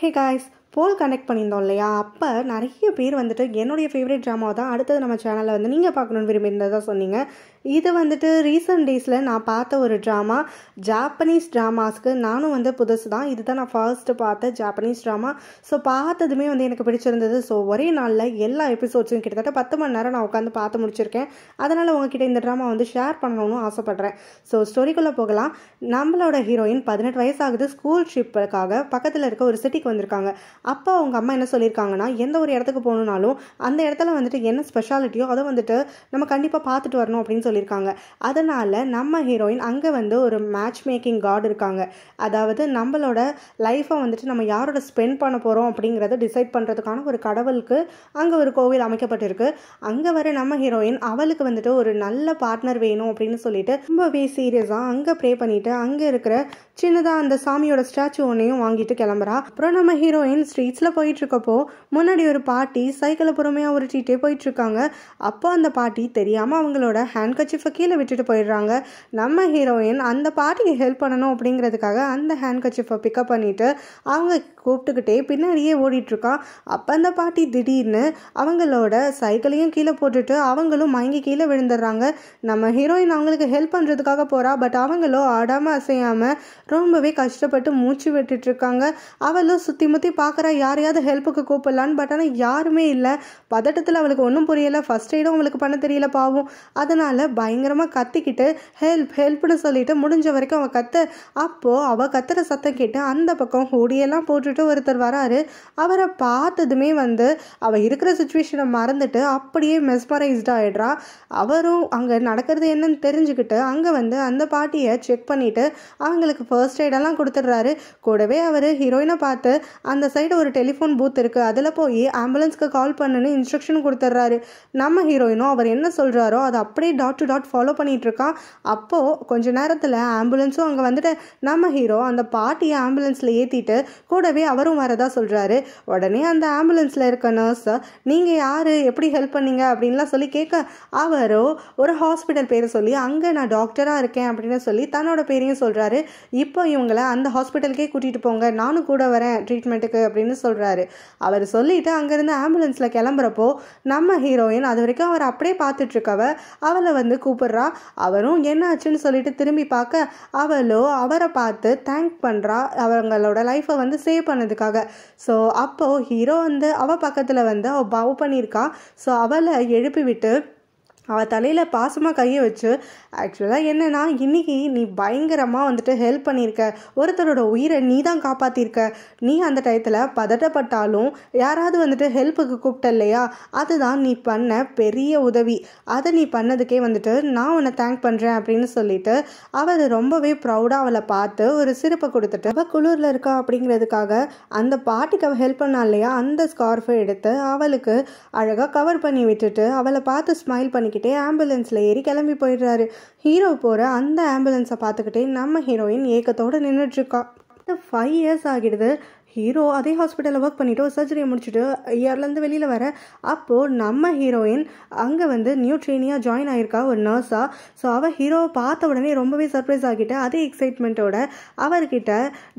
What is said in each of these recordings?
hey guys போல் connect பண்ணியிருந்தோம் இல்லையா அப்போ நிறைய பேர் வந்துட்டு என்னுடைய ஃபேவரட் ட்ராமா தான் அடுத்தது நம்ம சேனலில் வந்து நீங்கள் பார்க்கணுன்னு விரும்பியிருந்ததாக சொன்னீங்க இது வந்துட்டு ரீசன்ட் டேஸில் நான் பார்த்த ஒரு ட்ராமா ஜாப்பனீஸ் ட்ராமாஸ்க்கு நானும் வந்து புதுசு தான் இது தான் நான் ஃபர்ஸ்ட்டு பார்த்த ஜாப்பனீஸ் ட்ராமா ஸோ பார்த்ததுமே வந்து எனக்கு பிடிச்சிருந்தது ஸோ ஒரே நாளில் எல்லா எபிசோட்ஸும் கிட்டத்தட்ட பத்து மணி நேரம் நான் உட்காந்து பார்த்து முடிச்சிருக்கேன் அதனால் உங்ககிட்ட இந்த ட்ராமா வந்து ஷேர் பண்ணணும்னு ஆசைப்பட்றேன் ஸோ ஸ்டோரிக்குள்ளே போகலாம் நம்மளோட ஹீரோயின் பதினெட்டு வயசாகுது ஸ்கூல் ட்ரிப்புக்காக பக்கத்தில் இருக்க ஒரு சிட்டிக்கு வந்திருக்காங்க அப்போ அவங்க அம்மா என்ன சொல்லியிருக்காங்கன்னா எந்த ஒரு இடத்துக்கு போகணுன்னாலும் அந்த இடத்துல வந்துட்டு என்ன ஸ்பெஷாலிட்டியோ அதை வந்துட்டு நம்ம கண்டிப்பாக பார்த்துட்டு வரணும் அப்படின்னு சொல்லி சொல்லியிருக்காங்க அதனால் நம்ம ஹீரோயின் அங்கே வந்து ஒரு மேட்ச் மேக்கிங் காட் இருக்காங்க அதாவது நம்மளோட லைஃப்பை வந்துட்டு நம்ம யாரோட ஸ்பெண்ட் பண்ண போகிறோம் அப்படிங்கிறத டிசைட் பண்ணுறதுக்கான ஒரு கடவுளுக்கு அங்கே ஒரு கோவில் அமைக்கப்பட்டிருக்கு அங்கே வர நம்ம ஹீரோயின் அவளுக்கு வந்துட்டு ஒரு நல்ல பார்ட்னர் வேணும் அப்படின்னு சொல்லிட்டு ரொம்பவே சீரியஸாக அங்கே ப்ரே பண்ணிவிட்டு அங்கே இருக்கிற சின்னதாக அந்த சாமியோட ஸ்டாச்சு ஒன்றையும் வாங்கிட்டு கிளம்புறா அப்புறம் நம்ம ஹீரோயின் ஸ்ட்ரீட்ஸில் போயிட்டுருக்கப்போ முன்னாடி ஒரு பாட்டி சைக்கிளை பொறுமையாக உருட்டிகிட்டே போயிட்டுருக்காங்க அப்போ அந்த பாட்டி தெரியாமல் அவங்களோட ஹேண்ட் ஹேண்ட்கச்சிஃபை கீழே விட்டுட்டு போயிடுறாங்க நம்ம ஹீரோயின் அந்த பாட்டிக்கு ஹெல்ப் பண்ணணும் அப்படிங்கிறதுக்காக அந்த ஹேண்ட்கச்சிஃபை பிக்கப் பண்ணிவிட்டு அவங்க கூப்பிட்டுக்கிட்டே பின்னாடியே ஓடிட்டுருக்கான் அப்போ அந்த பாட்டி திடீர்னு அவங்களோட சைக்கிளையும் கீழே போட்டுட்டு அவங்களும் மயங்கி கீழே விழுந்துடுறாங்க நம்ம ஹீரோயின் அவங்களுக்கு ஹெல்ப் பண்ணுறதுக்காக போகிறா பட் அவங்களும் ஆடாமல் அசையாமல் ரொம்பவே கஷ்டப்பட்டு மூச்சு விட்டுட்ருக்காங்க அவளும் சுற்றி முற்றி பார்க்குறா யாரையாவது ஹெல்ப்புக்கு கூப்பிடலான்னு பட் ஆனால் யாருமே இல்லை பதட்டத்தில் அவளுக்கு ஒன்றும் புரியலை ஃபஸ்ட் எய்டும் அவளுக்கு பண்ண தெரியல பாவம் அதனால் பயங்கரமாக கத்திக்கிட்டு ஹெல்ப் ஹெல்ப்னு சொல்லிட்டு முடிஞ்ச வரைக்கும் அவள் கத்து அப்போது அவள் கத்துற சத்தம் கேட்டு அந்த பக்கம் ஹூடியெல்லாம் போட்டு சொல்லிட்டு ஒருத்தர் வராரு அவரை பார்த்ததுமே வந்து அவ இருக்கிற சுச்சுவேஷனை மறந்துட்டு அப்படியே மெஸ்மரைஸ்ட் ஆகிடுறா அவரும் அங்கே நடக்கிறது என்னன்னு தெரிஞ்சுக்கிட்டு அங்கே வந்து அந்த பாட்டியை செக் பண்ணிட்டு அவங்களுக்கு ஃபர்ஸ்ட் எய்டெல்லாம் கொடுத்துட்றாரு கூடவே அவர் ஹீரோயினை பார்த்து அந்த சைடு ஒரு டெலிஃபோன் பூத் இருக்குது அதில் போய் ஆம்புலன்ஸ்க்கு கால் பண்ணுன்னு இன்ஸ்ட்ரக்ஷன் கொடுத்துட்றாரு நம்ம ஹீரோயினும் அவர் என்ன சொல்கிறாரோ அதை அப்படியே டாட் டு டாட் ஃபாலோ பண்ணிகிட்ருக்கான் அப்போது கொஞ்ச நேரத்தில் ஆம்புலன்ஸும் அங்கே வந்துட்டு நம்ம ஹீரோ அந்த பாட்டியை ஆம்புலன்ஸில் ஏற்றிட்டு கூடவே கூடவே அவரும் வரதா சொல்கிறாரு உடனே அந்த ஆம்புலன்ஸில் இருக்க நர்ஸை நீங்கள் யார் எப்படி ஹெல்ப் பண்ணீங்க அப்படின்லாம் சொல்லி கேட்க அவரோ ஒரு ஹாஸ்பிட்டல் பேரை சொல்லி அங்கே நான் டாக்டராக இருக்கேன் அப்படின்னு சொல்லி தன்னோட பேரையும் சொல்கிறாரு இப்போ இவங்களை அந்த ஹாஸ்பிட்டலுக்கே கூட்டிகிட்டு போங்க நானும் கூட வரேன் ட்ரீட்மெண்ட்டுக்கு அப்படின்னு சொல்கிறாரு அவர் சொல்லிவிட்டு அங்கேருந்து ஆம்புலன்ஸில் கிளம்புறப்போ நம்ம ஹீரோயின் அது வரைக்கும் அவர் அப்படியே பார்த்துட்ருக்கவ அவளை வந்து கூப்பிட்றா அவரும் என்ன ஆச்சுன்னு சொல்லிட்டு திரும்பி பார்க்க அவளோ அவரை பார்த்து தேங்க் பண்ணுறா அவங்களோட லைஃப்பை வந்து சேவ் பண்ணதுக்காக ஸோ அப்போது ஹீரோ வந்து அவள் பக்கத்தில் வந்து அவள் பவ் பண்ணியிருக்கா ஸோ அவளை எழுப்பி விட்டு அவள் தலையில் பாசமாக கையை வச்சு ஆக்சுவலாக என்னென்னா இன்றைக்கி நீ பயங்கரமாக வந்துட்டு ஹெல்ப் பண்ணியிருக்க ஒருத்தரோட உயிரை நீ தான் காப்பாற்றிருக்க நீ அந்த டயத்தில் பதட்டப்பட்டாலும் யாராவது வந்துட்டு ஹெல்ப்புக்கு கூப்பிட்ட இல்லையா அதுதான் நீ பண்ண பெரிய உதவி அதை நீ பண்ணதுக்கே வந்துட்டு நான் உன்னை தேங்க் பண்ணுறேன் அப்படின்னு சொல்லிட்டு அவள் ரொம்பவே ப்ரௌடாக அவளை பார்த்து ஒரு சிறப்பை கொடுத்துட்டு அவள் குளிரில் இருக்கா அப்படிங்கிறதுக்காக அந்த பாட்டிக்கு அவள் ஹெல்ப் பண்ணா இல்லையா அந்த ஸ்கார்ஃபை எடுத்து அவளுக்கு அழகாக கவர் பண்ணி விட்டுட்டு அவளை பார்த்து ஸ்மைல் பண்ணி பண்ணிக்கிட்டே ஆம்புலன்ஸில் ஏறி கிளம்பி போயிடுறாரு ஹீரோ போகிற அந்த ஆம்புலன்ஸை பார்த்துக்கிட்டே நம்ம ஹீரோயின் ஏக்கத்தோடு நின்றுட்டுருக்கா ஃபைவ் இயர்ஸ் ஆகிடுது ஹீரோ அதே ஹாஸ்பிட்டலில் ஒர்க் பண்ணிவிட்டு ஒரு சர்ஜரியை முடிச்சுட்டு இயர்லேருந்து வெளியில் வர அப்போது நம்ம ஹீரோயின் அங்கே வந்து நியூ ட்ரெயினியாக ஜாயின் ஆகியிருக்கா ஒரு நர்ஸாக ஸோ அவள் ஹீரோவை பார்த்த உடனே ரொம்பவே சர்ப்ரைஸ் ஆகிட்டு அதே எக்ஸைட்மெண்ட்டோட அவர்கிட்ட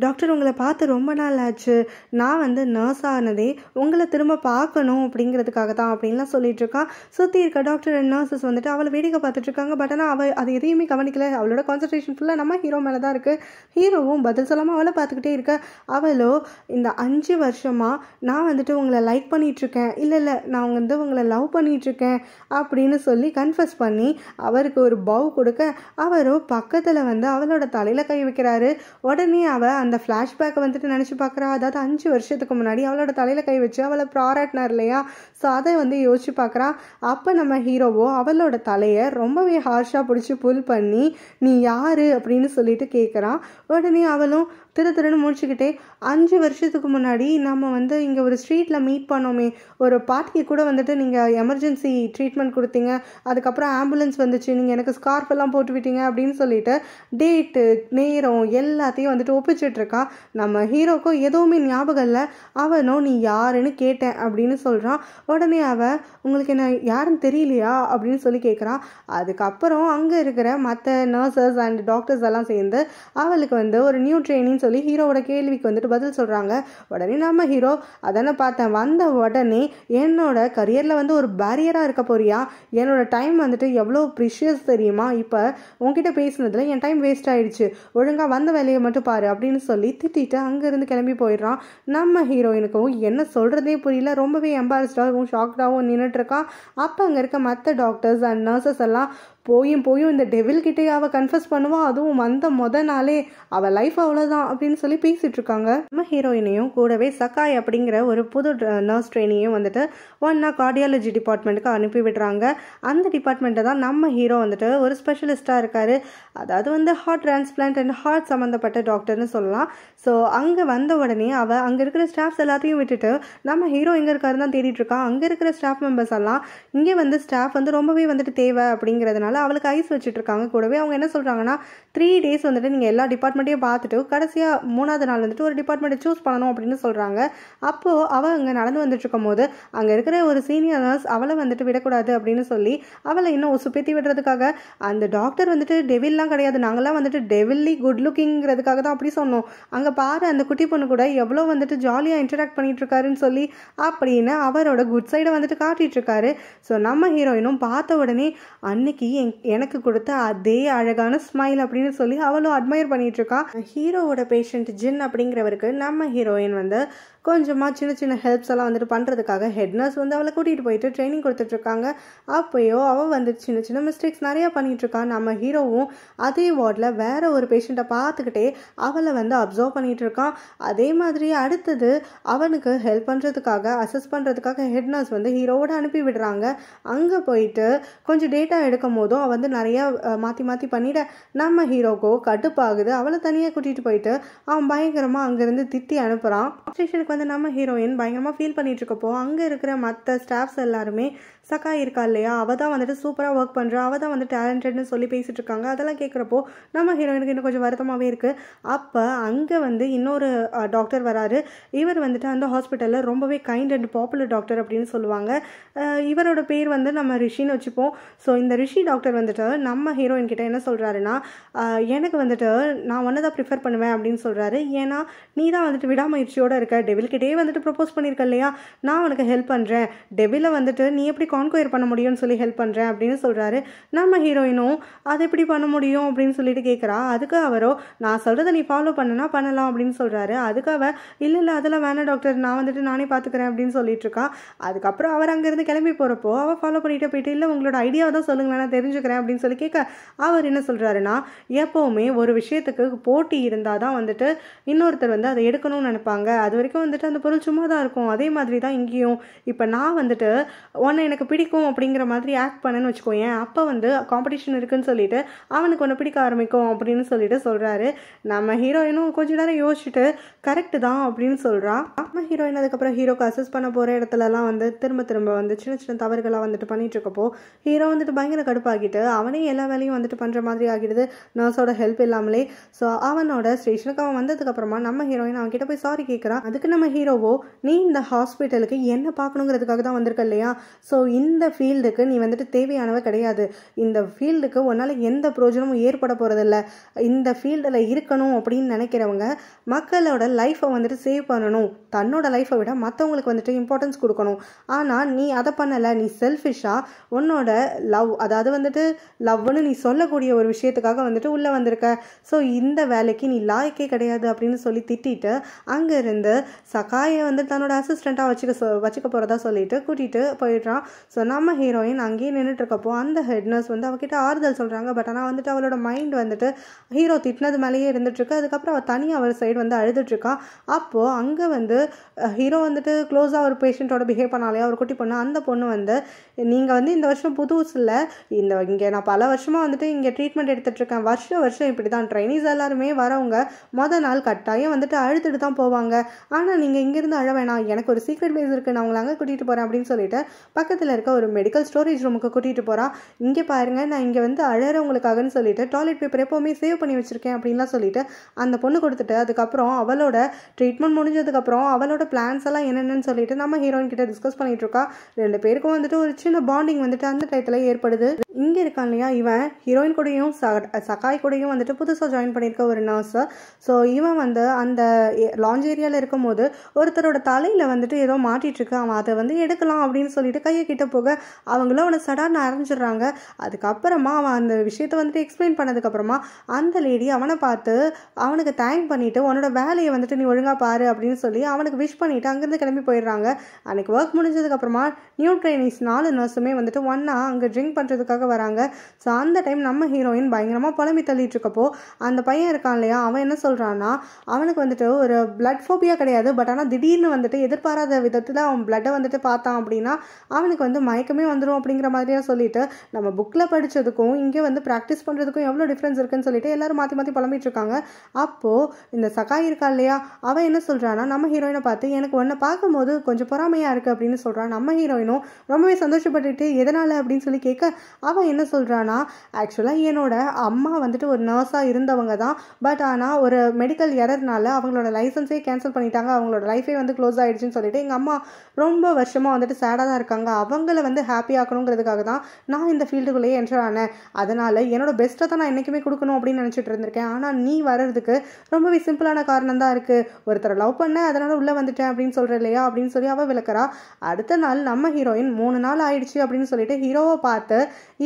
டாக்டர் உங்களை பார்த்து ரொம்ப நாள் ஆச்சு நான் வந்து நர்ஸ் ஆனதே உங்களை திரும்ப பார்க்கணும் அப்படிங்கிறதுக்காக தான் அப்படின்லாம் சொல்லிகிட்ருக்கான் சுற்றி இருக்க டாக்டர் அண்ட் நர்சஸ் வந்துட்டு அவளை வேடிக்கை பார்த்துட்ருக்காங்க பட் ஆனால் அவள் அது எதையுமே கவனிக்கல அவளோட கான்சன்ட்ரேஷன் ஃபுல்லாக நம்ம ஹீரோ மேலே தான் இருக்குது ஹீரோவும் பதில் சொல்லாமல் அவளை பார்த்துக்கிட்டே இருக்க அவளோ இந்த அஞ்சு வருஷமாக நான் வந்துட்டு உங்களை லைக் பண்ணிகிட்ருக்கேன் இல்லை இல்லை நான் வந்து உங்களை லவ் பண்ணிகிட்ருக்கேன் அப்படின்னு சொல்லி கன்ஃபஸ் பண்ணி அவருக்கு ஒரு பவு கொடுக்க அவரும் பக்கத்தில் வந்து அவளோட தலையில் கை வைக்கிறாரு உடனே அவள் அந்த ஃப்ளாஷ்பேக்கை வந்துட்டு நினச்சி பார்க்குறா அதாவது அஞ்சு வருஷத்துக்கு முன்னாடி அவளோட தலையில் கை வச்சு அவளை ப்ராராட்னார் இல்லையா ஸோ அதை வந்து யோசிச்சு பார்க்குறா அப்போ நம்ம ஹீரோவோ அவளோட தலையை ரொம்பவே ஹார்ஷாக பிடிச்சி புல் பண்ணி நீ யார் அப்படின்னு சொல்லிட்டு கேட்குறான் உடனே அவளும் திரு திருன்னு முடிச்சுக்கிட்டே அஞ்சு வருஷத்துக்கு முன்னாடி நம்ம வந்து இங்கே ஒரு ஸ்ட்ரீட்டில் மீட் பண்ணோமே ஒரு பாட்டிக்கு கூட வந்துட்டு நீங்கள் எமர்ஜென்சி ட்ரீட்மெண்ட் கொடுத்தீங்க அதுக்கப்புறம் ஆம்புலன்ஸ் வந்துச்சு நீங்கள் எனக்கு ஸ்கார்ஃப் எல்லாம் போட்டுவிட்டீங்க அப்படின்னு சொல்லிட்டு டேட்டு நேரம் எல்லாத்தையும் வந்துட்டு ஒப்பிச்சிட்ருக்கான் நம்ம ஹீரோக்கும் எதுவுமே ஞாபகம் இல்லை அவனும் நீ யாருன்னு கேட்டேன் அப்படின்னு சொல்கிறான் உடனே அவன் உங்களுக்கு என்ன யாருன்னு தெரியலையா அப்படின்னு சொல்லி கேட்குறான் அதுக்கப்புறம் அங்கே இருக்கிற மற்ற நர்சஸ் அண்ட் டாக்டர்ஸ் எல்லாம் சேர்ந்து அவளுக்கு வந்து ஒரு நியூ ட்ரைனிங் சொல்லி ஹீரோவோட கேள்விக்கு வந்துட்டு பதில் சொல்கிறாங்க உடனே நம்ம ஹீரோ அதனை பார்த்தேன் வந்த உடனே என்னோட கரியரில் வந்து ஒரு பேரியராக இருக்க போறியா என்னோட டைம் வந்துட்டு எவ்வளோ ப்ரிஷியஸ் தெரியுமா இப்போ உங்ககிட்ட பேசினதில் என் டைம் வேஸ்ட் ஆகிடுச்சு ஒழுங்காக வந்த வேலையை மட்டும் பாரு அப்படின்னு சொல்லி திட்டிட்டு அங்கேருந்து கிளம்பி போயிடுறான் நம்ம ஹீரோயினுக்கும் என்ன சொல்கிறதே புரியல ரொம்பவே எம்பாரஸ்டாகவும் ஷாக்டாகவும் நின்றுட்டுருக்கான் அப்போ அங்கே இருக்க மற்ற டாக்டர்ஸ் அண்ட் நர்சஸ் எல்லாம் போயும் போயும் இந்த டெவில்கிட்டே அவள் கன்ஃபஸ் பண்ணுவான் அதுவும் வந்த மொத நாளே அவள் லைஃப் அவ்வளோதான் அப்படின்னு சொல்லி பேசிகிட்டு இருக்காங்க நம்ம ஹீரோயினையும் கூடவே சக்காய் அப்படிங்கிற ஒரு புது நர்ஸ் ட்ரெயினியும் வந்துட்டு ஒன்னா கார்டியாலஜி டிபார்ட்மெண்ட்டுக்கு அனுப்பி விடுறாங்க அந்த டிபார்ட்மெண்ட்டை தான் நம்ம ஹீரோ வந்துட்டு ஒரு ஸ்பெஷலிஸ்ட்டாக இருக்கார் அதாவது வந்து ஹார்ட் டிரான்ஸ்பிளான்ட் அண்ட் ஹார்ட் சம்மந்தப்பட்ட டாக்டர்னு சொல்லலாம் ஸோ அங்கே வந்த உடனே அவள் அங்கே இருக்கிற ஸ்டாஃப்ஸ் எல்லாத்தையும் விட்டுட்டு நம்ம ஹீரோ எங்கே இருக்காருன்னு தான் தேடிட்டு இருக்கான் அங்கே இருக்கிற ஸ்டாஃப் மெம்பர்ஸ் எல்லாம் இங்கே வந்து ஸ்டாஃப் வந்து ரொம்பவே வந்துட்டு தேவை அப்படிங்கிறதுனால இருக்கிறதுனால அவளுக்கு ஐஸ் வச்சுட்ருக்காங்க கூடவே அவங்க என்ன சொல்கிறாங்கன்னா த்ரீ டேஸ் வந்துட்டு நீங்கள் எல்லா டிபார்ட்மெண்ட்டையும் பார்த்துட்டு கடைசியாக மூணாவது நாள் வந்துட்டு ஒரு டிபார்ட்மெண்ட்டை சூஸ் பண்ணணும் அப்படின்னு சொல்கிறாங்க அப்போது அவள் அங்கே நடந்து இருக்கும் போது அங்கே இருக்கிற ஒரு சீனியர் நர்ஸ் அவளை வந்துட்டு விடக்கூடாது அப்படின்னு சொல்லி அவளை இன்னும் சுப்பேத்தி விடுறதுக்காக அந்த டாக்டர் வந்துட்டு டெவில்லாம் கிடையாது நாங்களாம் வந்துட்டு டெவில்லி குட் லுக்கிங்கிறதுக்காக தான் அப்படி சொன்னோம் அங்கே பாரு அந்த குட்டி பொண்ணு கூட எவ்வளோ வந்துட்டு ஜாலியாக இன்டராக்ட் பண்ணிகிட்டு இருக்காருன்னு சொல்லி அப்படின்னு அவரோட குட் சைடை வந்துட்டு இருக்காரு ஸோ நம்ம ஹீரோயினும் பார்த்த உடனே அன்னைக்கு எனக்கு கொடுத்த அதே அழகான ஸ்மைல் அப்படின்னு சொல்லி அவளும் அட்மையர் பண்ணிட்டு இருக்கான் ஹீரோவோட பேஷண்ட் ஜின் அப்படிங்கிறவருக்கு நம்ம ஹீரோயின் வந்து கொஞ்சமாக சின்ன சின்ன ஹெல்ப்ஸ் எல்லாம் வந்துட்டு பண்ணுறதுக்காக ஹெட் நர்ஸ் வந்து அவளை கூட்டிகிட்டு போயிட்டு ட்ரைனிங் கொடுத்துட்ருக்காங்க அப்போயோ அவள் வந்து சின்ன சின்ன மிஸ்டேக்ஸ் நிறையா பண்ணிகிட்ருக்கா நம்ம ஹீரோவும் அதே வார்டில் வேறு ஒரு பேஷண்ட்டை பார்த்துக்கிட்டே அவளை வந்து அப்சர்வ் பண்ணிகிட்டு இருக்கான் அதே மாதிரி அடுத்தது அவனுக்கு ஹெல்ப் பண்ணுறதுக்காக அசஸ் பண்ணுறதுக்காக ஹெட் நர்ஸ் வந்து ஹீரோவோட அனுப்பி விடுறாங்க அங்கே போயிட்டு கொஞ்சம் டேட்டா எடுக்கும் போதும் அவள் வந்து நிறையா மாற்றி மாற்றி பண்ணிவிட நம்ம ஹீரோக்கோ கடுப்பாகுது அவளை தனியாக கூட்டிகிட்டு போயிட்டு அவன் பயங்கரமாக அங்கேருந்து திட்டி அனுப்புகிறான் ஸ்டேஷனுக்கு உட்காந்து நம்ம ஹீரோயின் பயங்கரமாக ஃபீல் பண்ணிகிட்ருக்கப்போ அங்கே இருக்கிற மற்ற ஸ்டாஃப்ஸ் எல்லாருமே சக்கா இருக்கா இல்லையா அவள் தான் வந்துட்டு சூப்பராக ஒர்க் பண்ணுறா அவள் தான் வந்து டேலண்டட்னு சொல்லி பேசிகிட்டு இருக்காங்க அதெல்லாம் கேட்குறப்போ நம்ம ஹீரோயினுக்கு இன்னும் கொஞ்சம் வருத்தமாகவே இருக்குது அப்போ அங்கே வந்து இன்னொரு டாக்டர் வராரு இவர் வந்துட்டு அந்த ஹாஸ்பிட்டலில் ரொம்பவே கைண்ட் அண்ட் பாப்புலர் டாக்டர் அப்படின்னு சொல்லுவாங்க இவரோட பேர் வந்து நம்ம ரிஷின்னு வச்சுப்போம் ஸோ இந்த ரிஷி டாக்டர் வந்துட்டு நம்ம ஹீரோயின் கிட்ட என்ன சொல்கிறாருன்னா எனக்கு வந்துட்டு நான் ஒன்று தான் ப்ரிஃபர் பண்ணுவேன் அப்படின்னு சொல்கிறாரு ஏன்னா நீ தான் வந்துட்டு விடாமுயற்சியோடு இருக்க டெவில்கிட்டே வந்துட்டு ப்ரொப்போஸ் பண்ணியிருக்க இல்லையா நான் உனக்கு ஹெல்ப் பண்ணுறேன் டெவிலை வந்துட்டு நீ எப்படி கான்கொயர் பண்ண முடியும்னு சொல்லி ஹெல்ப் பண்ணுறேன் அப்படின்னு சொல்கிறாரு நம்ம ஹீரோயினும் அதை எப்படி பண்ண முடியும் அப்படின்னு சொல்லிட்டு கேட்குறா அதுக்கு அவரோ நான் சொல்கிறத நீ ஃபாலோ பண்ணனா பண்ணலாம் அப்படின்னு சொல்கிறாரு அதுக்கு இல்லை இல்லை அதெல்லாம் வேணாம் டாக்டர் நான் வந்துட்டு நானே பார்த்துக்கிறேன் அப்படின்னு சொல்லிட்டு இருக்கா அதுக்கப்புறம் அவர் அங்கேருந்து கிளம்பி போகிறப்போ அவள் ஃபாலோ பண்ணிகிட்டே போயிட்டு இல்லை உங்களோட ஐடியாவை தான் சொல்லுங்களேன் நான் தெரிஞ்சுக்கிறேன் அப்படின்னு சொல்லி கேட்க அவர் என்ன சொல்கிறாருன்னா எப்போவுமே ஒரு விஷயத்துக்கு போட்டி இருந்தால் தான் வந்துட்டு இன்னொருத்தர் வந்து அதை எடுக்கணும்னு நினைப்பாங்க அது வரைக்கும் வந்துட்டு அந்த பொருள் சும்மா தான் இருக்கும் அதே மாதிரி தான் இங்கேயும் இப்போ நான் வந்துட்டு ஒன்று எனக்கு எனக்கு பிடிக்கும் அப்படிங்கிற மாதிரி ஆக்ட் பண்ணேன்னு வச்சுக்கோயேன் அப்போ வந்து காம்படிஷன் இருக்குன்னு சொல்லிட்டு அவனுக்கு ஒன்று பிடிக்க ஆரம்பிக்கும் அப்படின்னு சொல்லிட்டு சொல்கிறாரு நம்ம ஹீரோயினும் கொஞ்ச நேரம் யோசிச்சுட்டு கரெக்டு தான் அப்படின்னு சொல்கிறான் நம்ம ஹீரோயின் அதுக்கப்புறம் ஹீரோக்கு அசஸ் பண்ண போகிற இடத்துலலாம் வந்து திரும்ப திரும்ப வந்து சின்ன சின்ன தவறுகளாக வந்துட்டு பண்ணிட்டு இருக்கப்போ ஹீரோ வந்துட்டு பயங்கர கடுப்பாகிட்டு அவனே எல்லா வேலையும் வந்துட்டு பண்ணுற மாதிரி ஆகிடுது நர்ஸோட ஹெல்ப் இல்லாமலே ஸோ அவனோட ஸ்டேஷனுக்கு அவன் வந்ததுக்கப்புறமா நம்ம ஹீரோயின் அவன்கிட்ட போய் சாரி கேட்குறான் அதுக்கு நம்ம ஹீரோவோ நீ இந்த ஹாஸ்பிட்டலுக்கு என்ன பார்க்கணுங்கிறதுக்காக தான் வந்திருக்க இல்லையா ஸோ இந்த ஃபீல்டுக்கு நீ வந்துட்டு தேவையானவ கிடையாது இந்த ஃபீல்டுக்கு உன்னால் எந்த பிரயோஜனமும் ஏற்பட போகிறதில்ல இந்த ஃபீல்டில் இருக்கணும் அப்படின்னு நினைக்கிறவங்க மக்களோட லைஃப்பை வந்துட்டு சேவ் பண்ணணும் தன்னோட லைஃப்பை விட மற்றவங்களுக்கு வந்துட்டு இம்பார்ட்டன்ஸ் கொடுக்கணும் ஆனால் நீ அதை பண்ணலை நீ செல்ஃபிஷாக உன்னோட லவ் அதாவது வந்துட்டு லவ்னு நீ சொல்லக்கூடிய ஒரு விஷயத்துக்காக வந்துட்டு உள்ளே வந்திருக்க ஸோ இந்த வேலைக்கு நீ லாய்க்கே கிடையாது அப்படின்னு சொல்லி திட்டிட்டு அங்கேருந்து சகாயை வந்து தன்னோட அசிஸ்டண்ட்டாக வச்சுக்க சொ வச்சுக்க போகிறதா சொல்லிட்டு கூட்டிகிட்டு போயிடுறான் ஸோ நம்ம ஹீரோயின் அங்கேயே நின்றுட்டுருக்கப்போ அந்த ஹெட் நர்ஸ் வந்து அவகிட்ட ஆறுதல் சொல்கிறாங்க பட் ஆனால் வந்துட்டு அவளோட மைண்ட் வந்துட்டு ஹீரோ திட்டினது மேலேயே இருந்துட்டுருக்கு அதுக்கப்புறம் அவள் தனியாக அவள் சைடு வந்து அழுதுட்டுருக்கா அப்போது அங்கே வந்து ஹீரோ வந்துட்டு க்ளோஸாக ஒரு பேஷண்ட்டோட பிஹேவ் பண்ணாலே அவர் குட்டி பொண்ணு அந்த பொண்ணு வந்து நீங்கள் வந்து இந்த வருஷம் புதுசில் இந்த இங்கே நான் பல வருஷமாக வந்துட்டு இங்கே ட்ரீட்மெண்ட் எடுத்துகிட்ருக்கேன் வருஷம் வருஷம் இப்படி தான் ட்ரைனிஸ் எல்லாருமே வரவங்க மொதல் நாள் கட்டாயம் வந்துட்டு அழுதுட்டு தான் போவாங்க ஆனால் நீங்கள் இங்கேருந்து அழ வேணாம் எனக்கு ஒரு சீக்ரெட் பிளேஸ் இருக்குது நான் உங்களை அங்கே கூட்டிகிட்டு போகிறேன் அப்படின்னு சொல்லிட்டு பக்கத்தில் பக்கத்தில் இருக்க ஒரு மெடிக்கல் ஸ்டோரேஜ் ரூமுக்கு கூட்டிகிட்டு போகிறா இங்கே பாருங்கள் நான் இங்கே வந்து அழகிறவங்களுக்காகன்னு சொல்லிட்டு டாய்லெட் பேப்பர் எப்போவுமே சேவ் பண்ணி வச்சுருக்கேன் அப்படின்லாம் சொல்லிவிட்டு அந்த பொண்ணு கொடுத்துட்டு அதுக்கப்புறம் அவளோட ட்ரீட்மெண்ட் முடிஞ்சதுக்கப்புறம் அவளோட பிளான்ஸ் எல்லாம் என்னென்னு சொல்லிட்டு நம்ம ஹீரோயின் கிட்ட டிஸ்கஸ் பண்ணிகிட்டு இருக்கா ரெண்டு பேருக்கும் வந்துட்டு ஒரு சின்ன பாண்டிங் வந்துட்டு அந்த டயத்தில் ஏற்படுது இங்கே இருக்கான் இல்லையா இவன் ஹீரோயின் கூடயும் சகாய் கூடையும் வந்துட்டு புதுசாக ஜாயின் பண்ணியிருக்க ஒரு நர்ஸ் ஸோ இவன் வந்து அந்த லாஞ்ச் ஏரியாவில் இருக்கும்போது ஒருத்தரோட தலையில் வந்துட்டு ஏதோ மாட்டிகிட்ருக்கு அவன் அதை வந்து எடுக்கலாம் அப்படின்னு சொல்லிட்டு கையை கிட்ட கிட்ட போக அவங்களும் அவனை சடார்னு அரைஞ்சிடுறாங்க அதுக்கப்புறமா அவன் அந்த விஷயத்த வந்துட்டு எக்ஸ்பிளைன் பண்ணதுக்கப்புறமா அந்த லேடி அவனை பார்த்து அவனுக்கு தேங்க் பண்ணிவிட்டு உன்னோட வேலையை வந்துட்டு நீ ஒழுங்காக பாரு அப்படின்னு சொல்லி அவனுக்கு விஷ் பண்ணிவிட்டு அங்கேருந்து கிளம்பி போயிடுறாங்க அன்றைக்கி ஒர்க் முடிஞ்சதுக்கப்புறமா நியூ ட்ரைனிங்ஸ் நாலு நர்ஸுமே வந்துட்டு ஒன்றா அங்கே ட்ரிங்க் பண்ணுறதுக்காக வராங்க ஸோ அந்த டைம் நம்ம ஹீரோயின் பயங்கரமாக புலம்பி தள்ளிட்டு இருக்கப்போ அந்த பையன் இருக்கான் இல்லையா அவன் என்ன சொல்கிறான்னா அவனுக்கு வந்துட்டு ஒரு பிளட் ஃபோபியா கிடையாது பட் ஆனால் திடீர்னு வந்துட்டு எதிர்பாராத விதத்தில் அவன் பிளட்டை வந்துட்டு பார்த்தான் அப்படின்னா அவனுக்கு வந்து வந்து மயக்கமே வந்துடும் அப்படிங்கிற மாதிரியா சொல்லிட்டு நம்ம புக்கில் படித்ததுக்கும் இங்கே வந்து ப்ராக்டிஸ் பண்ணுறதுக்கும் எவ்வளோ டிஃப்ரென்ஸ் இருக்குன்னு சொல்லிட்டு எல்லோரும் மாற்றி மாற்றி புலம்பிட்டு அப்போது இந்த சகாய் இருக்கா இல்லையா அவன் என்ன சொல்கிறான்னா நம்ம ஹீரோயினை பார்த்து எனக்கு ஒன்றை பார்க்கும்போது கொஞ்சம் பொறாமையாக இருக்குது அப்படின்னு சொல்கிறான் நம்ம ஹீரோயினும் ரொம்பவே சந்தோஷப்பட்டுட்டு எதனால் அப்படின்னு சொல்லி கேட்க அவன் என்ன சொல்கிறான்னா ஆக்சுவலாக என்னோட அம்மா வந்துட்டு ஒரு நர்ஸாக இருந்தவங்க தான் பட் ஆனால் ஒரு மெடிக்கல் எரர்னால அவங்களோட லைசன்ஸே கேன்சல் பண்ணிட்டாங்க அவங்களோட லைஃபே வந்து க்ளோஸ் ஆகிடுச்சின்னு சொல்லிட்டு எங்கள் அம்மா ரொம்ப வருஷமாக வந்துட்டு சேடாக தான் இருக்காங்க அவ அவங்கள வந்து ஹாப்பி ஆக்கணுங்கிறதுக்காக தான் நான் இந்த ஃபீல்டுக்குள்ளேயே என்டர் ஆனேன் அதனால் என்னோடய பெஸ்ட்டை தான் நான் என்றைக்குமே கொடுக்கணும் அப்படின்னு நினச்சிட்டு இருந்திருக்கேன் ஆனால் நீ வர்றதுக்கு ரொம்பவே சிம்பிளான காரணம் தான் இருக்குது ஒருத்தரை லவ் பண்ணேன் அதனால் உள்ளே வந்துட்டேன் அப்படின்னு சொல்கிற இல்லையா அப்படின்னு சொல்லி அவள் விளக்கறா அடுத்த நாள் நம்ம ஹீரோயின் மூணு நாள் ஆயிடுச்சு அப்படின்னு சொல்லிட்டு ஹீரோவை பார்த்து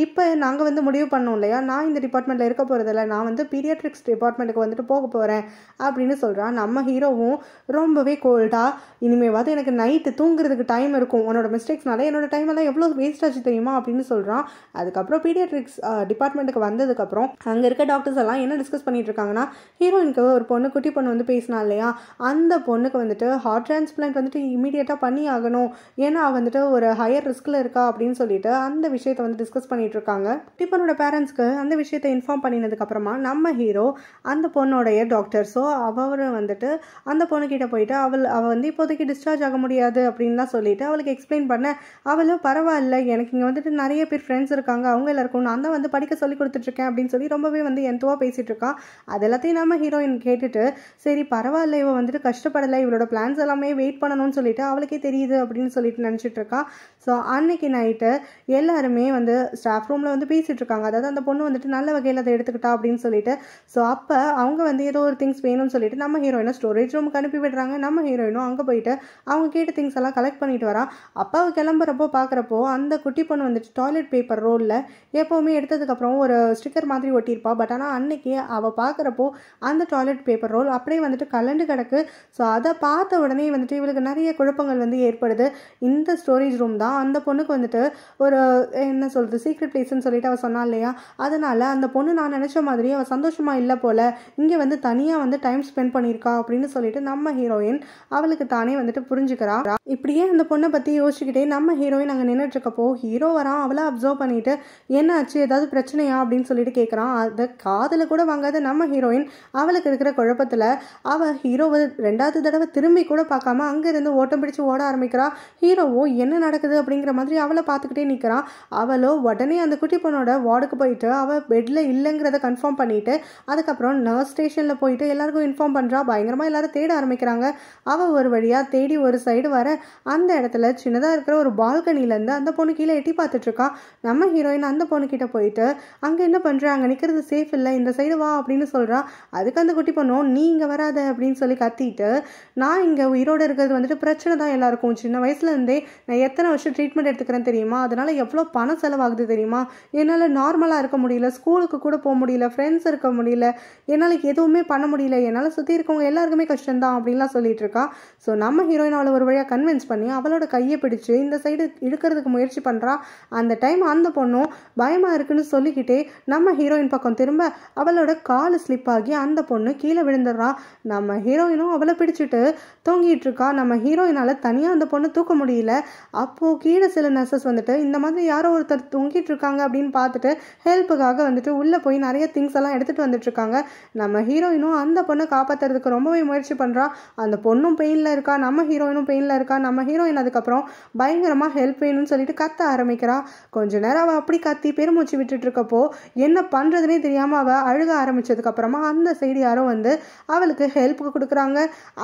இப்போ நாங்கள் வந்து முடிவு பண்ணோம் இல்லையா நான் இந்த டிபார்ட்மெண்ட்டில் இருக்க போகிறதில்ல நான் வந்து பீரியட்ரிக்ஸ் டிபார்ட்மெண்ட்டுக்கு வந்துட்டு போக போகிறேன் அப்படின்னு சொல்கிறான் நம்ம ஹீரோவும் ரொம்பவே கோல்டாக இனிமேவாது எனக்கு நைட்டு தூங்குறதுக்கு டைம் இருக்கும் உன்னோட மிஸ்டேக்ஸ்னால என்னோட டைம் எல்லாம் எவ்வளோ வேஸ்ட் ஆச்சு தெரியுமா அப்படின்னு சொல்கிறான் அதுக்கப்புறம் பீடியாட்ரிக்ஸ் டிபார்ட்மெண்ட்டுக்கு வந்ததுக்கப்புறம் அங்கே இருக்க டாக்டர்ஸ் எல்லாம் என்ன டிஸ்கஸ் பண்ணிட்டு இருக்காங்கன்னா ஹீரோயினுக்கு ஒரு பொண்ணு குட்டி பொண்ணு வந்து பேசினா இல்லையா அந்த பொண்ணுக்கு வந்துட்டு ஹார்ட் டிரான்ஸ்பிளான்ட் வந்துட்டு இமீடியட்டாக பண்ணி ஆகணும் ஏன்னா வந்துட்டு ஒரு ஹையர் ரிஸ்கில் இருக்கா அப்படின்னு சொல்லிட்டு அந்த விஷயத்தை வந்து டிஸ்கஸ் பண்ணிட்டு இருக்காங்க குட்டி பொண்ணோட பேரண்ட்ஸ்க்கு அந்த விஷயத்தை இன்ஃபார்ம் பண்ணினதுக்கப்புறமா நம்ம ஹீரோ அந்த பொண்ணோடைய டாக்டர் ஸோ அவர் வந்துட்டு அந்த பொண்ணுக்கிட்ட போயிட்டு அவள் அவள் வந்து இப்போதைக்கு டிஸ்சார்ஜ் ஆக முடியாது அப்படின்லாம் சொல்லிட்டு அவளுக்கு எக்ஸ்பிளைன் பண்ண அவள் இருந்தாலும் பரவாயில்ல எனக்கு இங்கே வந்துட்டு நிறைய பேர் ஃப்ரெண்ட்ஸ் இருக்காங்க அவங்க எல்லாருக்கும் நான் தான் வந்து படிக்க சொல்லி கொடுத்துட்ருக்கேன் அப்படின்னு சொல்லி ரொம்பவே வந்து எந்தவா பேசிகிட்டு இருக்கான் அது எல்லாத்தையும் நம்ம ஹீரோயின் கேட்டுட்டு சரி பரவாயில்ல இவள் வந்துட்டு கஷ்டப்படலை இவளோட பிளான்ஸ் எல்லாமே வெயிட் பண்ணணும்னு சொல்லிட்டு அவளுக்கே தெரியுது அப்படின்னு சொல்லிட்டு நினச்சிட்டு இருக்கா ஸோ அன்னைக்கு நைட்டு எல்லாருமே வந்து ஸ்டாஃப் ரூமில் வந்து பேசிகிட்டு இருக்காங்க அதாவது அந்த பொண்ணு வந்துட்டு நல்ல வகையில் அதை எடுத்துக்கிட்டா அப்படின்னு சொல்லிட்டு ஸோ அப்போ அவங்க வந்து ஏதோ ஒரு திங்ஸ் வேணும்னு சொல்லிட்டு நம்ம ஹீரோயினை ஸ்டோரேஜ் ரூமுக்கு அனுப்பி விடுறாங்க நம்ம ஹீரோயினும் அங்கே போயிட்டு அவங்க கேட்ட திங்ஸ் எல்லாம் கலெக்ட் பண்ணிட்டு வரான் அப்பாவை கிளம்புறப்போ பார்க்குறப்போ அந்த குட்டி பொண்ணு வந்துட்டு டாய்லெட் பேப்பர் ரோலில் எப்போவுமே எடுத்ததுக்கப்புறம் ஒரு ஸ்டிக்கர் மாதிரி ஒட்டியிருப்பா பட் ஆனால் அன்னைக்கு அவள் பார்க்குறப்போ அந்த டாய்லெட் பேப்பர் ரோல் அப்படியே வந்துட்டு கலண்டு கிடக்கு ஸோ அதை பார்த்த உடனே வந்துட்டு இவளுக்கு நிறைய குழப்பங்கள் வந்து ஏற்படுது இந்த ஸ்டோரேஜ் ரூம் தான் அந்த பொண்ணுக்கு வந்துட்டு ஒரு என்ன சொல்கிறது சீக்ரெட் பிளேஸ்னு சொல்லிட்டு அவள் சொன்னா இல்லையா அதனால் அந்த பொண்ணு நான் நினச்ச மாதிரி அவள் சந்தோஷமாக இல்லை போல் இங்கே வந்து தனியாக வந்து டைம் ஸ்பெண்ட் பண்ணியிருக்கா அப்படின்னு சொல்லிட்டு நம்ம ஹீரோயின் அவளுக்கு தானே வந்துட்டு புரிஞ்சுக்கிறா இப்படியே அந்த பொண்ணை பற்றி யோசிச்சுக்கிட்டே நம்ம ஹீரோயின் நாங்கள் நின்றுட்டுருக்கப்போ ஹீரோ வரான் அவளை அப்சர்வ் பண்ணிட்டு என்ன ஆச்சு ஏதாவது பிரச்சனையா அப்படின்னு சொல்லிட்டு கேட்குறான் அதை காதில் கூட வாங்காத நம்ம ஹீரோயின் அவளுக்கு இருக்கிற குழப்பத்தில் அவள் ஹீரோவை ரெண்டாவது தடவை திரும்பி கூட பார்க்காம அங்கேருந்து ஓட்டம் பிடிச்சு ஓட ஆரம்பிக்கிறா ஹீரோவோ என்ன நடக்குது அப்படிங்கிற மாதிரி அவளை பார்த்துக்கிட்டே நிற்கிறான் அவளோ உடனே அந்த குட்டி பொண்ணோட வார்டுக்கு போயிட்டு அவள் பெட்டில் இல்லைங்கிறத கன்ஃபார்ம் பண்ணிட்டு அதுக்கப்புறம் நர்ஸ் ஸ்டேஷனில் போயிட்டு எல்லாருக்கும் இன்ஃபார்ம் பண்ணுறா பயங்கரமாக எல்லாரும் தேட ஆரம்பிக்கிறாங்க அவள் ஒரு வழியாக தேடி ஒரு சைடு வர அந்த இடத்துல சின்னதாக இருக்கிற ஒரு பால்கனி பால்கனிலேருந்து அந்த பொண்ணு கீழே எட்டி பார்த்துட்ருக்கா நம்ம ஹீரோயின் அந்த பொண்ணுக்கிட்ட போயிட்டு அங்கே என்ன பண்ணுற அங்கே நிற்கிறது சேஃப் இல்லை இந்த சைடு வா அப்படின்னு சொல்கிறா அதுக்கு அந்த குட்டி பொண்ணும் நீ இங்கே வராத அப்படின்னு சொல்லி கத்திட்டு நான் இங்கே உயிரோடு இருக்கிறது வந்துட்டு பிரச்சனை தான் எல்லாருக்கும் சின்ன வயசுலேருந்தே நான் எத்தனை வருஷம் ட்ரீட்மெண்ட் எடுத்துக்கிறேன் தெரியுமா அதனால் எவ்வளோ பணம் செலவாகுது தெரியுமா என்னால் நார்மலாக இருக்க முடியல ஸ்கூலுக்கு கூட போக முடியல ஃப்ரெண்ட்ஸ் இருக்க முடியல என்னால் எதுவுமே பண்ண முடியல என்னால் சுற்றி இருக்கவங்க எல்லாருக்குமே கஷ்டம்தான் அப்படின்லாம் சொல்லிட்டு இருக்கா ஸோ நம்ம ஹீரோயின் அவளை ஒரு வழியாக கன்வின்ஸ் பண்ணி அவளோட கையை பிடிச்சி இந்த சைடு இழுக்கிறதுக்கு முயற்சி பண்ணுறா அந்த டைம் அந்த பொண்ணும் பயமாக இருக்குன்னு சொல்லிக்கிட்டே நம்ம ஹீரோயின் பக்கம் திரும்ப அவளோட கால் ஸ்லிப் ஆகி அந்த பொண்ணு கீழே விழுந்துடுறா நம்ம ஹீரோயினும் அவளை பிடிச்சிட்டு தூங்கிட்டு இருக்கா நம்ம ஹீரோயினால் தனியாக அந்த பொண்ணு தூக்க முடியல அப்போது கீழே சில நர்சஸ் வந்துட்டு இந்த மாதிரி யாரோ ஒருத்தர் தூங்கிட்டு இருக்காங்க அப்படின்னு பார்த்துட்டு ஹெல்ப்புக்காக வந்துட்டு உள்ளே போய் நிறைய திங்ஸ் எல்லாம் எடுத்துகிட்டு வந்துட்டுருக்காங்க நம்ம ஹீரோயினும் அந்த பொண்ணை காப்பாற்றுறதுக்கு ரொம்பவே முயற்சி பண்ணுறா அந்த பொண்ணும் பெயினில் இருக்கா நம்ம ஹீரோயினும் பெயினில் இருக்கா நம்ம ஹீரோயின் அதுக்கப்புறம் பயங்கரமாக ஹெல்ப் ஹெல்ப் வேணும்னு சொல்லிட்டு கத்த ஆரம்பிக்கிறா கொஞ்ச நேரம் அவள் அப்படி கத்தி பெருமூச்சு விட்டுட்டு இருக்கப்போ என்ன பண்ணுறதுனே தெரியாமல் அவள் அழுக ஆரம்பித்ததுக்கப்புறமா அந்த சைடு யாரோ வந்து அவளுக்கு ஹெல்ப் கொடுக்குறாங்க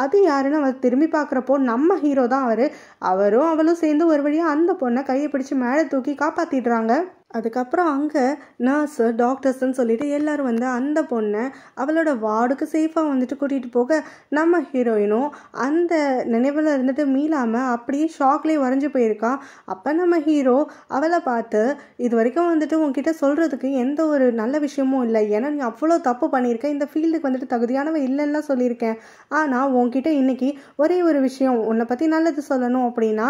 அது யாருன்னு அவள் திரும்பி பார்க்குறப்போ நம்ம ஹீரோ தான் அவர் அவரும் அவளும் சேர்ந்து ஒரு வழியாக அந்த பொண்ணை கையை பிடிச்சி மேலே தூக்கி காப்பாற்றிடுறாங்க அதுக்கப்புறம் அங்கே நர்ஸு டாக்டர்ஸ்ன்னு சொல்லிட்டு எல்லோரும் வந்து அந்த பொண்ணை அவளோட வார்டுக்கு சேஃபாக வந்துட்டு கூட்டிகிட்டு போக நம்ம ஹீரோயினும் அந்த நினைவில் இருந்துட்டு மீளாமல் அப்படியே ஷாக்லேயே வரைஞ்சி போயிருக்கான் அப்போ நம்ம ஹீரோ அவளை பார்த்து இது வரைக்கும் வந்துட்டு உங்ககிட்ட சொல்கிறதுக்கு எந்த ஒரு நல்ல விஷயமும் இல்லை ஏன்னா நீ அவ்வளோ தப்பு பண்ணியிருக்க இந்த ஃபீல்டுக்கு வந்துட்டு தகுதியானவ இல்லைன்னா சொல்லியிருக்கேன் ஆனால் உங்ககிட்ட இன்றைக்கி ஒரே ஒரு விஷயம் உன்னை பற்றி நல்லது சொல்லணும் அப்படின்னா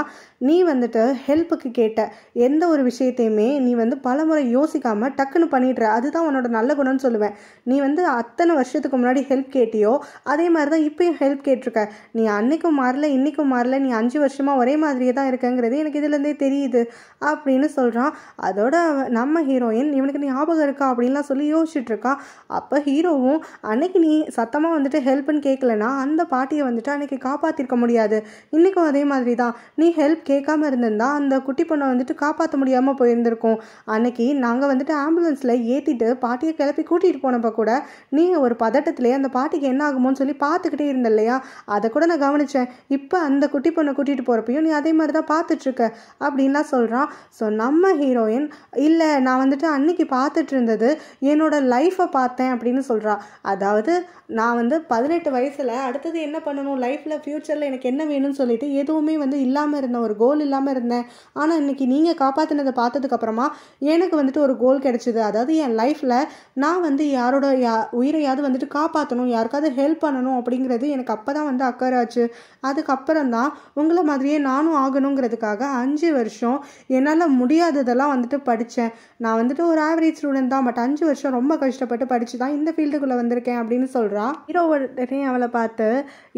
நீ வந்துட்டு ஹெல்ப்புக்கு கேட்ட எந்த ஒரு விஷயத்தையுமே நீ வந்து வந்து பலமுறை யோசிக்காமல் டக்குன்னு பண்ணிடுற அதுதான் உன்னோட நல்ல குணம்னு சொல்லுவேன் நீ வந்து அத்தனை வருஷத்துக்கு முன்னாடி ஹெல்ப் கேட்டியோ அதே மாதிரி தான் இப்போயும் ஹெல்ப் கேட்டிருக்க நீ அன்னைக்கும் மாறல இன்னைக்கும் மாறல நீ அஞ்சு வருஷமாக ஒரே மாதிரியே தான் இருக்கங்கிறது எனக்கு இதுலேருந்தே தெரியுது அப்படின்னு சொல்கிறான் அதோட நம்ம ஹீரோயின் இவனுக்கு ஞாபகம் இருக்கா அப்படின்லாம் சொல்லி யோசிச்சுட்ருக்கா அப்போ ஹீரோவும் அன்னைக்கு நீ சத்தமாக வந்துட்டு ஹெல்ப்னு கேட்கலனா அந்த பாட்டியை வந்துட்டு அன்னைக்கு காப்பாற்றிருக்க முடியாது இன்றைக்கும் அதே மாதிரி தான் நீ ஹெல்ப் கேட்காம இருந்திருந்தா அந்த குட்டி பொண்ணை வந்துட்டு காப்பாற்ற முடியாமல் போயிருந்திருக்கும் அன்னைக்கு நாங்கள் வந்துட்டு ஆம்புலன்ஸில் ஏற்றிட்டு பாட்டியை கிளப்பி கூட்டிகிட்டு போனப்போ கூட நீங்கள் ஒரு பதட்டத்துலேயே அந்த பாட்டிக்கு என்ன ஆகுமோனு சொல்லி பார்த்துக்கிட்டே இருந்த இல்லையா அதை கூட நான் கவனித்தேன் இப்போ அந்த குட்டி பொண்ணை கூட்டிகிட்டு போகிறப்பையும் நீ அதே மாதிரி தான் பார்த்துட்ருக்க அப்படின்லாம் சொல்கிறான் ஸோ நம்ம ஹீரோயின் இல்லை நான் வந்துட்டு அன்னைக்கு பார்த்துட்டு இருந்தது என்னோட லைஃப்பை பார்த்தேன் அப்படின்னு சொல்கிறா அதாவது நான் வந்து பதினெட்டு வயசில் அடுத்தது என்ன பண்ணணும் லைஃப்பில் ஃப்யூச்சரில் எனக்கு என்ன வேணும்னு சொல்லிட்டு எதுவுமே வந்து இல்லாமல் இருந்தேன் ஒரு கோல் இல்லாமல் இருந்தேன் ஆனால் இன்றைக்கி நீங்கள் காப்பாற்றினதை பார்த்ததுக்கப்புறமா எனக்கு வந்துட்டு ஒரு கோல் கிடைச்சிது அதாவது என் லைஃப்பில் நான் வந்து யாரோட யா உயிரையாவது வந்துட்டு காப்பாற்றணும் யாருக்காவது ஹெல்ப் பண்ணணும் அப்படிங்கிறது எனக்கு அப்போ தான் வந்து அக்கறாச்சு அதுக்கப்புறம் தான் உங்களை மாதிரியே நானும் ஆகணுங்கிறதுக்காக அஞ்சு வருஷம் என்னால் முடியாததெல்லாம் வந்துட்டு படித்தேன் நான் வந்துட்டு ஒரு ஆவரேஜ் ஸ்டூடெண்ட் தான் பட் அஞ்சு வருஷம் ரொம்ப கஷ்டப்பட்டு படித்து தான் இந்த ஃபீல்டுக்குள்ளே வந்திருக்கேன் அப்படின்னு சொல்கிறான் ஹீரோ உடனே அவளை பார்த்து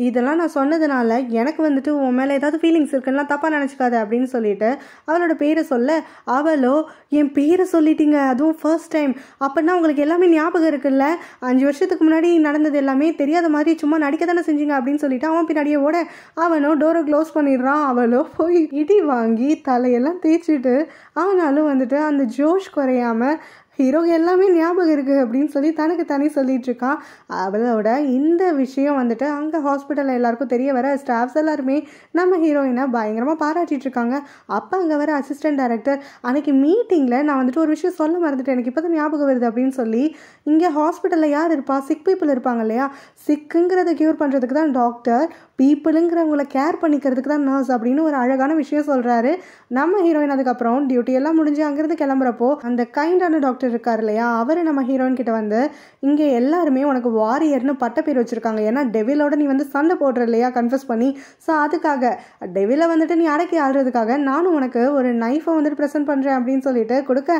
இதெல்லாம் நான் சொன்னதுனால எனக்கு வந்துட்டு உன் மேலே ஏதாவது ஃபீலிங்ஸ் இருக்குன்னா தப்பாக நினச்சிக்காது அப்படின்னு சொல்லிட்டு அவளோட பேரை சொல்ல அவளோ என் பேரை சொல்லிட்டீங்க அதுவும் ஃபர்ஸ்ட் டைம் அப்படின்னா உங்களுக்கு எல்லாமே ஞாபகம் இருக்குல்ல அஞ்சு வருஷத்துக்கு முன்னாடி நடந்தது எல்லாமே தெரியாத மாதிரி சும்மா நடிக்க தானே செஞ்சீங்க அப்படின்னு சொல்லிட்டு அவன் பின்னாடியே ஓட அவனோ டோரை க்ளோஸ் பண்ணிடுறான் அவளோ போய் இடி வாங்கி தலையெல்லாம் தேய்ச்சிட்டு அவனாலும் வந்துட்டு அந்த ஜோஷ் குறையாமல் ஹீரோக்கு எல்லாமே ஞாபகம் இருக்குது அப்படின்னு சொல்லி தனக்கு தனி சொல்லிட்டு இருக்கான் அவளோட இந்த விஷயம் வந்துட்டு அங்கே ஹாஸ்பிட்டலில் எல்லாருக்கும் தெரிய வர ஸ்டாஃப்ஸ் எல்லாருமே நம்ம ஹீரோயினை பயங்கரமாக பாராட்டிட்டு இருக்காங்க அப்போ அங்கே வர அசிஸ்டன்ட் டைரக்டர் அன்னைக்கு மீட்டிங்கில் நான் வந்துட்டு ஒரு விஷயம் சொல்ல மறந்துட்டேன் எனக்கு இப்போ தான் ஞாபகம் வருது அப்படின்னு சொல்லி இங்கே ஹாஸ்பிட்டலில் யார் இருப்பா சிக் பீப்புள் இருப்பாங்க இல்லையா சிக்குங்கிறத க்யூர் பண்ணுறதுக்கு தான் டாக்டர் பீப்புளுங்கிறவங்கள கேர் பண்ணிக்கிறதுக்கு தான் நர்ஸ் அப்படின்னு ஒரு அழகான விஷயம் சொல்கிறாரு நம்ம ஹீரோயின் அதுக்கப்புறம் டியூட்டி எல்லாம் முடிஞ்சு அங்கேருந்து கிளம்புறப்போ அந்த கைண்டான டாக்டர் கேரக்டர் இருக்கார் இல்லையா அவர் நம்ம ஹீரோயின் கிட்ட வந்து இங்கே எல்லாருமே உனக்கு வாரியர்னு பட்ட பேர் வச்சுருக்காங்க ஏன்னா டெவிலோட நீ வந்து சண்டை போடுற இல்லையா கன்ஃபியூஸ் பண்ணி ஸோ அதுக்காக டெவிலை வந்துட்டு நீ அடக்கி ஆடுறதுக்காக நானும் உனக்கு ஒரு நைஃபை வந்துட்டு ப்ரெசென்ட் பண்ணுறேன் அப்படின்னு சொல்லிட்டு கொடுக்க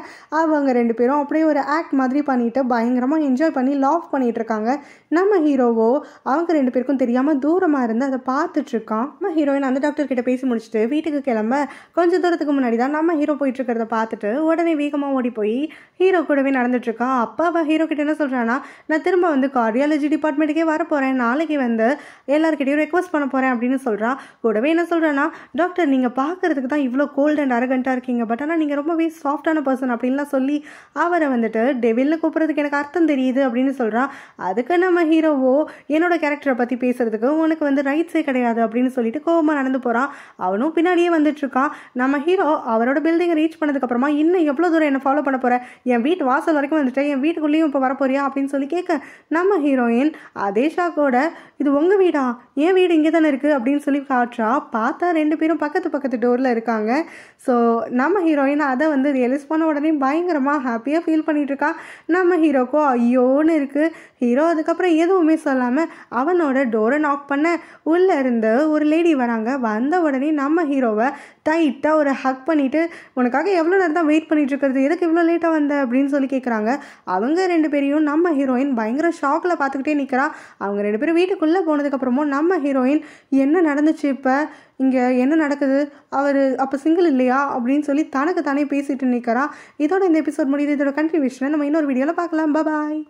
அவங்க ரெண்டு பேரும் அப்படியே ஒரு ஆக்ட் மாதிரி பண்ணிட்டு பயங்கரமாக என்ஜாய் பண்ணி லாஃப் பண்ணிட்டு இருக்காங்க நம்ம ஹீரோவோ அவங்க ரெண்டு பேருக்கும் தெரியாமல் தூரமாக இருந்து அதை பார்த்துட்ருக்கான் நம்ம ஹீரோயின் அந்த டாக்டர் கிட்ட பேசி முடிச்சுட்டு வீட்டுக்கு கிளம்ப கொஞ்சம் தூரத்துக்கு முன்னாடி தான் நம்ம ஹீரோ போயிட்டு இருக்கிறத பார்த்துட்டு உடனே வேகமாக ஓடி போய் ஹீரோ ஹீரோ கூடவே நடந்துட்டுருக்கா அப்பா அவள் ஹீரோ கிட்ட என்ன சொல்கிறான்னா நான் திரும்ப வந்து கார்டியாலஜி டிபார்ட்மெண்ட்டுக்கே வர போகிறேன் நாளைக்கு வந்து எல்லாருக்கிட்டையும் ரெக்வஸ்ட் பண்ண போகிறேன் அப்படின்னு சொல்கிறான் கூடவே என்ன சொல்கிறேன்னா டாக்டர் நீங்கள் பார்க்குறதுக்கு தான் இவ்வளோ கோல்டு அண்ட் அரகண்ட்டாக இருக்கீங்க பட் ஆனால் நீங்கள் ரொம்பவே சாஃப்டான பர்சன் அப்படின்லாம் சொல்லி அவரை வந்துட்டு டெவில்னு கூப்பிட்றதுக்கு எனக்கு அர்த்தம் தெரியுது அப்படின்னு சொல்கிறான் அதுக்கு நம்ம ஹீரோவோ என்னோட கேரக்டரை பற்றி பேசுகிறதுக்கு உனக்கு வந்து ரைட்ஸே கிடையாது அப்படின்னு சொல்லிட்டு கோபமாக நடந்து போகிறான் அவனும் பின்னாடியே வந்துட்டுருக்கான் நம்ம ஹீரோ அவரோட பில்டிங்கை ரீச் பண்ணதுக்கப்புறமா இன்னும் எவ்வளோ தூரம் என்னை ஃபாலோ பண்ண போகிறேன் என் வீட்டு வாசல் வரைக்கும் வந்துட்டேன் என் வீட்டுக்குள்ளேயும் இப்போ வரப்போறியா அப்படின்னு சொல்லி கேட்க நம்ம ஹீரோயின் அதேஷா கூட இது உங்கள் வீடா என் வீடு இங்கே தானே இருக்குது அப்படின்னு சொல்லி காட்டுறா பார்த்தா ரெண்டு பேரும் பக்கத்து பக்கத்து டோரில் இருக்காங்க ஸோ நம்ம ஹீரோயின் அதை வந்து ரியலைஸ் பண்ண உடனே பயங்கரமாக ஹாப்பியாக ஃபீல் பண்ணிகிட்ருக்கா நம்ம ஹீரோக்கோ ஐயோன்னு இருக்குது ஹீரோ அதுக்கப்புறம் எதுவுமே சொல்லாமல் அவனோட டோரை நாக் பண்ண உள்ளே இருந்து ஒரு லேடி வராங்க வந்த உடனே நம்ம ஹீரோவை டைட்டாக ஒரு ஹக் பண்ணிவிட்டு உனக்காக எவ்வளோ நேரம் தான் வெயிட் பண்ணிகிட்ருக்கிறது எதுக்கு இவ்வளோ லேட்டாக வந்த அப்படின்னு சொல்லி கேட்குறாங்க அவங்க ரெண்டு பேரையும் நம்ம ஹீரோயின் பயங்கர ஷாக்கில் பார்த்துக்கிட்டே நிற்கிறா அவங்க ரெண்டு பேரும் வீட்டுக்குள்ளே போனதுக்கப்புறமும் நம்ம ஹீரோயின் என்ன நடந்துச்சு இப்போ இங்கே என்ன நடக்குது அவர் அப்போ சிங்கிள் இல்லையா அப்படின்னு சொல்லி தனக்கு தானே பேசிட்டு நிற்கிறா இதோட இந்த எபிசோட் முடியுது இதோட கண்டினியூஷனை நம்ம இன்னொரு வீடியோவில் பார்க்கலாம் பாய்